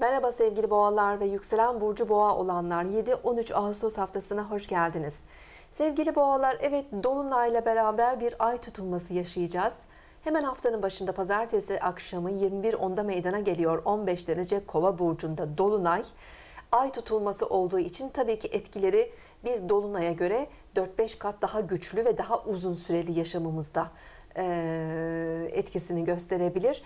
Merhaba sevgili boğalar ve yükselen burcu boğa olanlar 7-13 Ağustos haftasına hoş geldiniz. Sevgili boğalar evet dolunayla beraber bir ay tutulması yaşayacağız. Hemen haftanın başında pazartesi akşamı 21.10'da meydana geliyor 15 derece kova burcunda dolunay. Ay tutulması olduğu için tabii ki etkileri bir dolunaya göre 4-5 kat daha güçlü ve daha uzun süreli yaşamımızda etkisini gösterebilir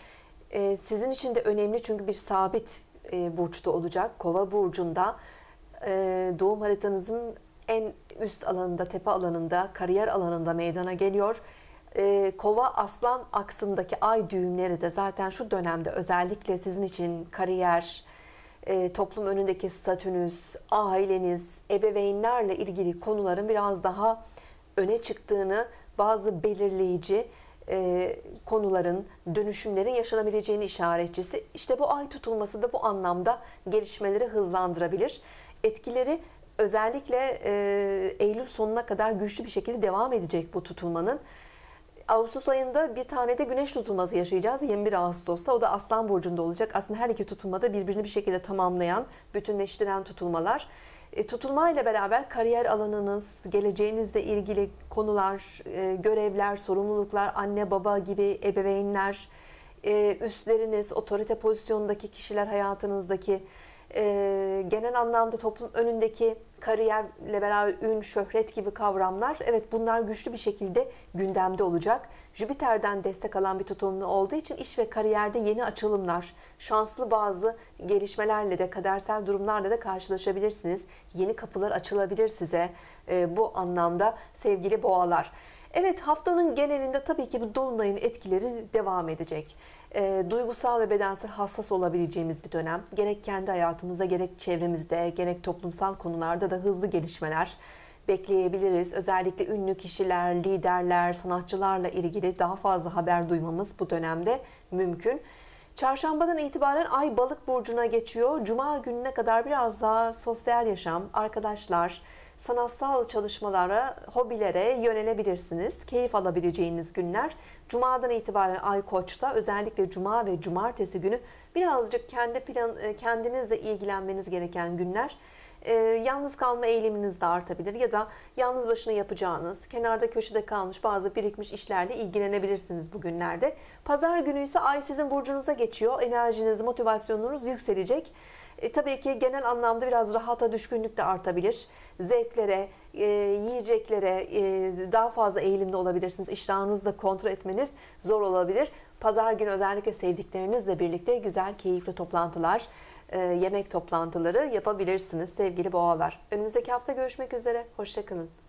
sizin için de önemli çünkü bir sabit e, burçta olacak. Kova burcunda e, doğum haritanızın en üst alanında, tepe alanında, kariyer alanında meydana geliyor. E, kova aslan aksındaki ay düğümleri de zaten şu dönemde özellikle sizin için kariyer, e, toplum önündeki statünüz, aileniz, ebeveynlerle ilgili konuların biraz daha öne çıktığını, bazı belirleyici e, konuların, dönüşümlerin yaşanabileceğini işaretçisi. İşte bu ay tutulması da bu anlamda gelişmeleri hızlandırabilir. Etkileri özellikle e, Eylül sonuna kadar güçlü bir şekilde devam edecek bu tutulmanın. Ağustos ayında bir tane de güneş tutulması yaşayacağız 21 Ağustos'ta. O da Aslan Burcu'nda olacak. Aslında her iki tutulmada birbirini bir şekilde tamamlayan, bütünleştiren tutulmalar. E, tutulmayla beraber kariyer alanınız, geleceğinizle ilgili konular, e, görevler, sorumluluklar, anne baba gibi ebeveynler, e, üstleriniz, otorite pozisyonundaki kişiler hayatınızdaki, e, genel anlamda toplum önündeki kariyerle beraber ün, şöhret gibi kavramlar evet bunlar güçlü bir şekilde gündemde olacak. Jüpiter'den destek alan bir tutumlu olduğu için iş ve kariyerde yeni açılımlar, şanslı bazı gelişmelerle de kadersel durumlarla da karşılaşabilirsiniz. Yeni kapılar açılabilir size e, bu anlamda sevgili boğalar. Evet haftanın genelinde tabii ki bu dolunayın etkileri devam edecek. E, duygusal ve bedensel hassas olabileceğimiz bir dönem. Gerek kendi hayatımızda gerek çevremizde gerek toplumsal konularda da hızlı gelişmeler bekleyebiliriz. Özellikle ünlü kişiler, liderler, sanatçılarla ilgili daha fazla haber duymamız bu dönemde mümkün. Çarşambadan itibaren Ay Balık burcuna geçiyor. Cuma gününe kadar biraz daha sosyal yaşam, arkadaşlar, sanatsal çalışmalara, hobilere yönelebilirsiniz. Keyif alabileceğiniz günler. Cuma'dan itibaren Ay Koç'ta özellikle Cuma ve Cumartesi günü birazcık kendi plan, e, kendinizle ilgilenmeniz gereken günler e, yalnız kalma eğiliminiz de artabilir ya da yalnız başına yapacağınız, kenarda köşede kalmış bazı birikmiş işlerle ilgilenebilirsiniz bugünlerde. Pazar günü ise ay sizin burcunuza geçiyor. Enerjiniz, motivasyonunuz yükselecek. E, tabii ki genel anlamda biraz rahata düşkünlük de artabilir. Zevk içeceklere, e, yiyeceklere e, daha fazla eğilimde olabilirsiniz. İştahınızı da kontrol etmeniz zor olabilir. Pazar günü özellikle sevdiklerinizle birlikte güzel, keyifli toplantılar, e, yemek toplantıları yapabilirsiniz sevgili boğalar. Önümüzdeki hafta görüşmek üzere, hoşçakalın.